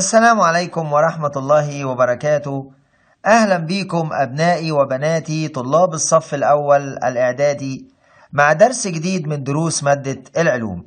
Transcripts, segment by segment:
السلام عليكم ورحمة الله وبركاته أهلا بيكم أبنائي وبناتي طلاب الصف الأول الإعدادي مع درس جديد من دروس مادة العلوم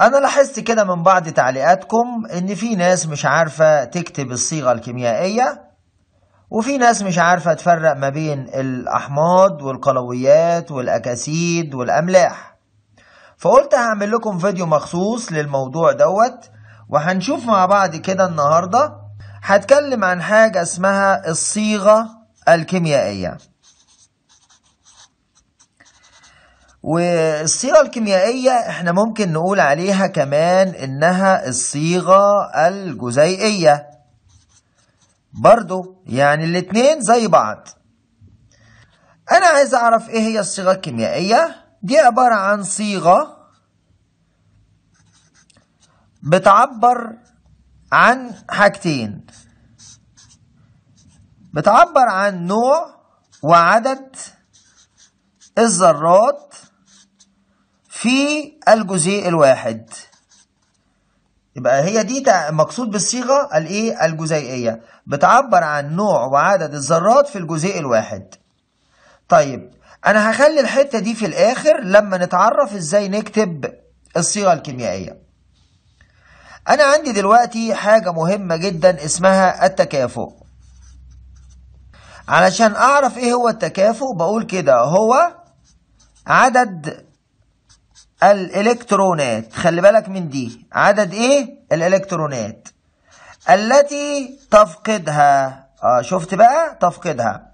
أنا لاحظت كده من بعض تعليقاتكم إن في ناس مش عارفة تكتب الصيغة الكيميائية وفي ناس مش عارفة تفرق ما بين الأحماض والقلويات والأكاسيد والأملاح فقلت هعمل لكم فيديو مخصوص للموضوع دوت وهنشوف مع بعض كده النهارده هتكلم عن حاجه اسمها الصيغه الكيميائيه والصيغه الكيميائيه احنا ممكن نقول عليها كمان انها الصيغه الجزيئيه برضو يعني الاتنين زي بعض انا عايز اعرف ايه هي الصيغه الكيميائيه دي عباره عن صيغه بتعبر عن حاجتين بتعبر عن نوع وعدد الذرات في الجزيء الواحد يبقى هي دي مقصود بالصيغه الايه الجزيئيه بتعبر عن نوع وعدد الذرات في الجزيء الواحد طيب انا هخلي الحته دي في الاخر لما نتعرف ازاي نكتب الصيغه الكيميائيه أنا عندي دلوقتي حاجة مهمة جدا اسمها التكافؤ علشان أعرف إيه هو التكافؤ بقول كده هو عدد الإلكترونات خلي بالك من دي عدد إيه الإلكترونات التي تفقدها آه شفت بقى تفقدها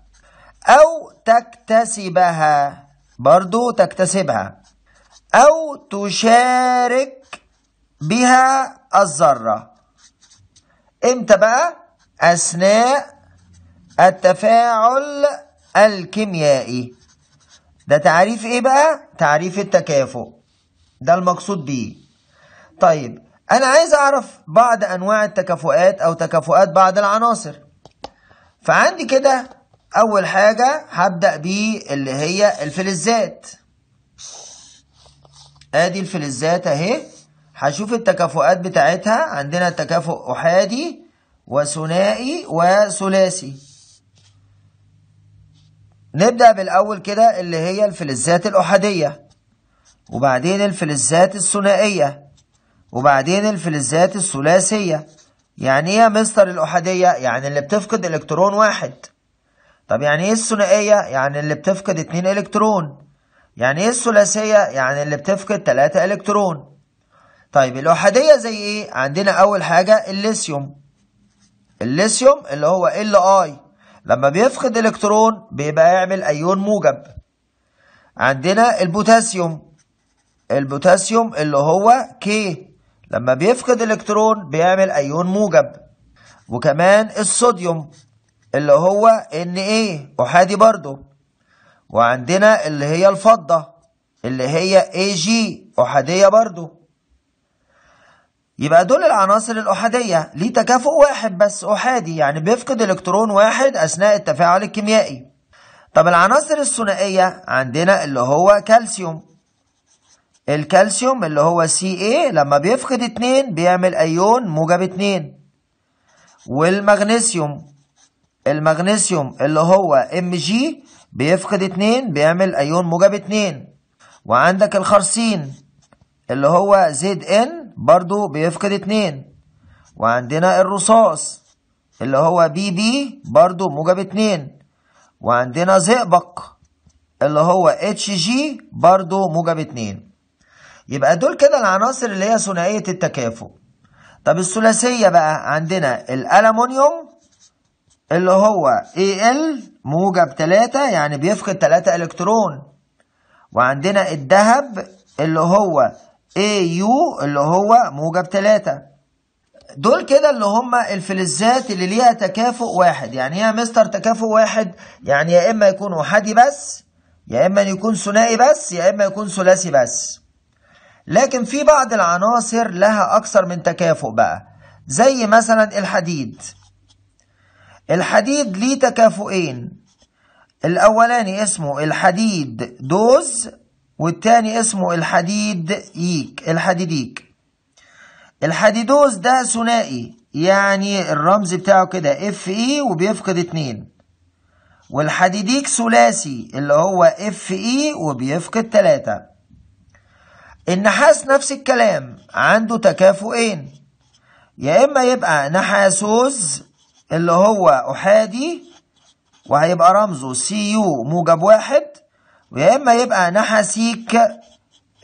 أو تكتسبها برضو تكتسبها أو تشارك بها الذرة امتى بقى أثناء التفاعل الكيميائي ده تعريف ايه بقى تعريف التكافؤ ده المقصود بيه طيب انا عايز اعرف بعض انواع التكافؤات او تكافؤات بعض العناصر فعندي كده اول حاجه هبدا بيه اللي هي الفلزات ادي الفلزات اهي هشوف التكافؤات بتاعتها عندنا تكافؤ أحادي وثنائي وثلاثي نبدأ بالأول كده اللي هي الفلزات الأحادية وبعدين الفلزات الثنائية وبعدين الفلزات الثلاثية يعني ايه مستر الأحادية يعني اللي بتفقد إلكترون واحد طب يعني ايه الثنائية يعني اللي بتفقد اتنين إلكترون يعني ايه الثلاثية يعني اللي بتفقد تلاتة إلكترون طيب الأحادية زي إيه؟ عندنا أول حاجة الليثيوم الليثيوم اللي هو ال اي لما بيفقد الكترون بيبقى يعمل ايون موجب عندنا البوتاسيوم البوتاسيوم اللي هو K لما بيفقد الكترون بيعمل ايون موجب وكمان الصوديوم اللي هو ان ايه احادي برضه وعندنا اللي هي الفضة اللي هي اي جي احادية برضه يبقى دول العناصر الأحادية ليه تكافؤ واحد بس أحادي يعني بيفقد إلكترون واحد أثناء التفاعل الكيميائي طب العناصر الثنائية عندنا اللي هو كالسيوم الكالسيوم اللي هو CA لما بيفقد اتنين بيعمل أيون موجب اتنين والمغنيسيوم المغنيسيوم اللي هو MG بيفقد اتنين بيعمل أيون موجب اتنين وعندك الخرسين اللي هو ZN برضو بيفقد اتنين وعندنا الرصاص اللي هو بي بي برضو موجب اتنين وعندنا زئبق اللي هو اتش جي برضو موجب اتنين يبقى دول كده العناصر اللي هي ثنائية التكافؤ طب الثلاثية بقى عندنا الألمونيوم اللي هو AL موجب تلاتة يعني بيفقد تلاتة إلكترون وعندنا الذهب اللي هو اي يو اللي هو موجب 3 دول كده اللي هم الفلزات اللي ليها تكافؤ واحد يعني هي مستر تكافؤ واحد يعني يا اما يكون احادي بس يا اما يكون ثنائي بس يا اما يكون ثلاثي بس لكن في بعض العناصر لها اكثر من تكافؤ بقى زي مثلا الحديد الحديد ليه تكافؤين الاولاني اسمه الحديد دوز والتاني اسمه الحديد ييك الحديديك الحديدوز ده ثنائي يعني الرمز بتاعه كده اف اي e وبيفقد اتنين والحديديك ثلاثي اللي هو اف اي e وبيفقد تلاتة النحاس نفس الكلام عنده تكافؤين يا اما يبقى نحاسوز اللي هو احادي وهيبقى رمزه سي يو موجب واحد ويا اما يبقى نحاسيك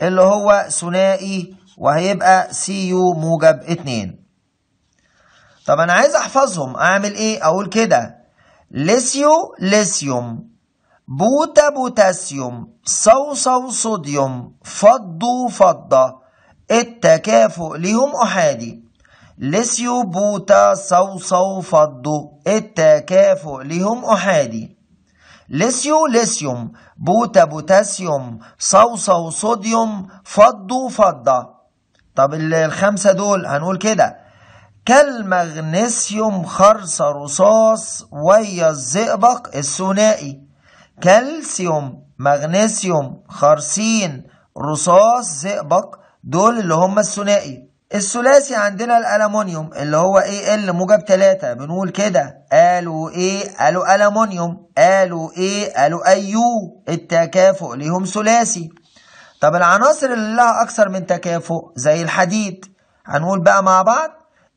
اللي هو ثنائي وهيبقى سي يو موجب اتنين طب انا عايز احفظهم اعمل ايه اقول كده ليثيو ليثيوم بوتا بوتاسيوم صوصو صوديوم فضو فضة التكافؤ ليهم أحادي ليثيو بوتا صوصو فضو التكافؤ ليهم أحادي لسيو لسيوم بوتا بوتاسيوم صوصة وصوديوم فضو فضة طب الخمسة دول هنقول كده كالمغنيسيوم خرصة رصاص ويا الزئبق الثنائي كالسيوم مغنيسيوم خرسين رصاص زئبق دول اللي هم الثنائي الثلاثي عندنا الالومنيوم اللي هو اي ال موجب 3 بنقول كده قالوا ايه قالوا الومنيوم قالوا ايه قالوا ايو التكافؤ ليهم ثلاثي طب العناصر اللي لها اكثر من تكافؤ زي الحديد هنقول بقى مع بعض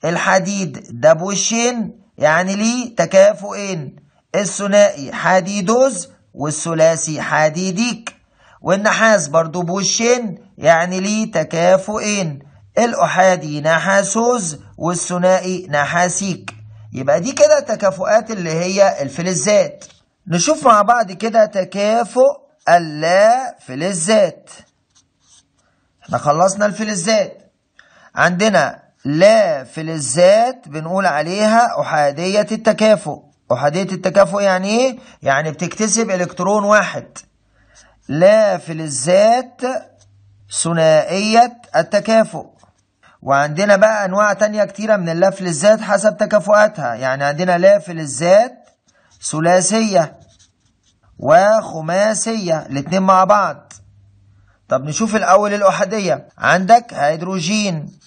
الحديد ده بوشين يعني ليه تكافؤين الثنائي حديدوز والثلاثي حديديك والنحاس برضو بوشين يعني ليه تكافؤين الأحادي نحاسوز والثنائي نحاسيك يبقى دي كده تكافؤات اللي هي الفلزات نشوف مع بعض كده تكافؤ اللا فلزات احنا خلصنا الفلزات عندنا لا فلزات بنقول عليها أحادية التكافؤ أحادية التكافؤ يعني إيه؟ يعني بتكتسب إلكترون واحد لا فلزات ثنائية التكافؤ وعندنا بقى انواع تانية كتيرة من اللف للذات حسب تكافؤاتها يعني عندنا لاف للذات ثلاثية وخماسية الاتنين مع بعض طب نشوف الاول الاحادية عندك هيدروجين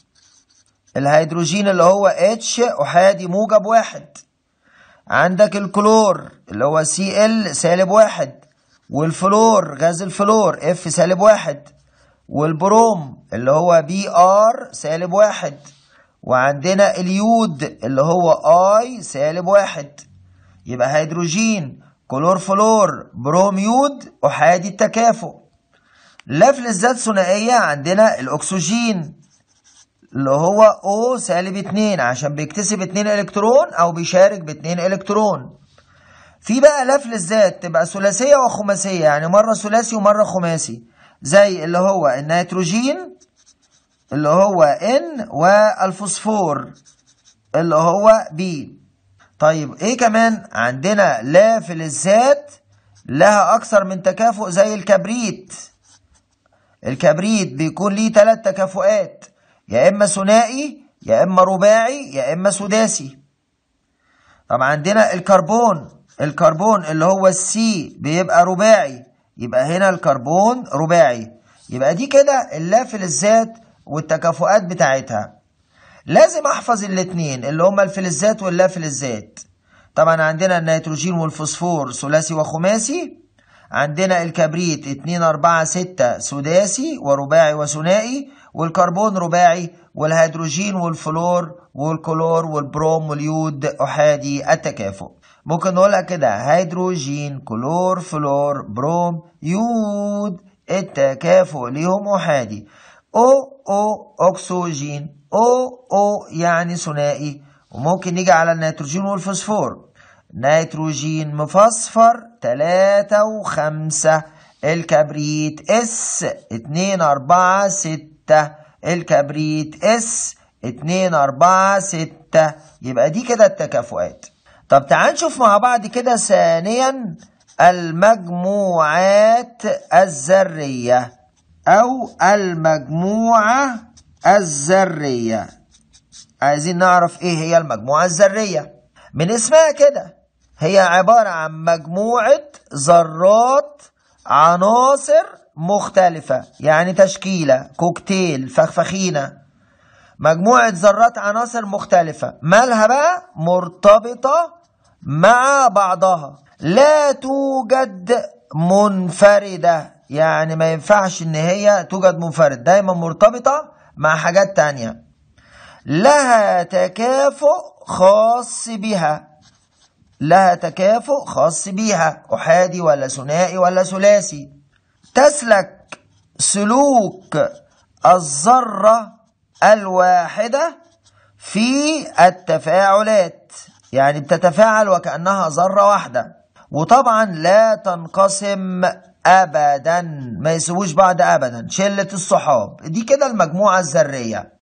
الهيدروجين اللي هو اتش احادي موجب واحد عندك الكلور اللي هو سي ال سالب واحد والفلور غاز الفلور اف سالب واحد والبروم اللي هو بي ار سالب واحد وعندنا اليود اللي هو اي سالب واحد يبقى هيدروجين كلور فلور بروم يود احادي التكافؤ الذات ثنائية عندنا الأكسجين اللي هو او سالب اتنين عشان بيكتسب اتنين إلكترون أو بيشارك باتنين إلكترون. في بقى الذات تبقى ثلاثية وخماسية يعني مرة ثلاثي ومرة خماسي. زي اللي هو النيتروجين اللي هو N والفوسفور اللي هو B طيب ايه كمان عندنا لا فلزات لها اكثر من تكافؤ زي الكبريت الكبريت بيكون ليه ثلاث تكافؤات يا اما ثنائي يا اما رباعي يا اما سداسي طب عندنا الكربون الكربون اللي هو السي بيبقى رباعي يبقى هنا الكربون رباعي يبقى دي كده اللافلزات والتكافؤات بتاعتها لازم احفظ الاتنين اللي هما الفلزات واللافلزات طبعا عندنا النيتروجين والفوسفور ثلاثي وخماسي عندنا الكبريت 2 4 6 سداسي ورباعي وثنائي والكربون رباعي والهيدروجين والفلور والكلور والبروم واليود أحادي التكافؤ ممكن نقولها كده هيدروجين كلور فلور بروم يود التكافؤ ليهم أحادي أو أو اكسجين أو أو يعني ثنائي وممكن نيجي على النيتروجين والفوسفور نيتروجين مفصفر تلاتة وخمسة الكبريت اس اتنين أربعة ستة ستة الكبريت اس اتنين أربعة ستة يبقى دي كده التكافؤات طب تعال نشوف مع بعض كده ثانيا المجموعات الذرية أو المجموعة الذرية عايزين نعرف إيه هي المجموعة الذرية من اسمها كده هي عبارة عن مجموعة ذرات عناصر مختلفة يعني تشكيلة كوكتيل فخفخينة مجموعة ذرات عناصر مختلفة مالها بقى مرتبطة مع بعضها لا توجد منفردة يعني ما ينفعش ان هي توجد منفرد دايما مرتبطة مع حاجات تانية لها تكافؤ خاص بها لها تكافؤ خاص بها احادي ولا ثنائي ولا ثلاثي تسلك سلوك الذرة الواحدة في التفاعلات يعني بتتفاعل وكأنها ذرة واحدة وطبعا لا تنقسم أبدا ما يسيبوش بعض أبدا شلة الصحاب دي كده المجموعة الذرية